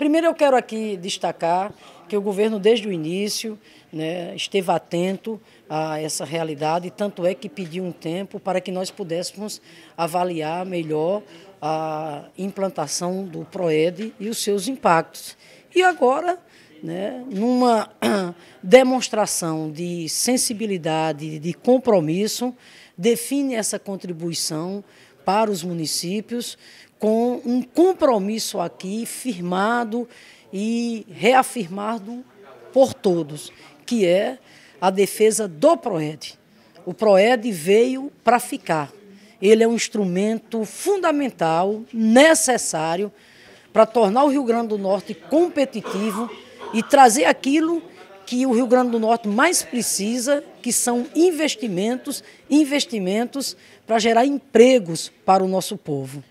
Primeiro, eu quero aqui destacar que o governo, desde o início, né, esteve atento a essa realidade, tanto é que pediu um tempo para que nós pudéssemos avaliar melhor a implantação do PROED e os seus impactos. E agora, né, numa demonstração de sensibilidade, de compromisso, define essa contribuição para os municípios com um compromisso aqui firmado e reafirmado por todos, que é a defesa do PROED. O PROED veio para ficar. Ele é um instrumento fundamental, necessário, para tornar o Rio Grande do Norte competitivo e trazer aquilo que o Rio Grande do Norte mais precisa, que são investimentos, investimentos para gerar empregos para o nosso povo.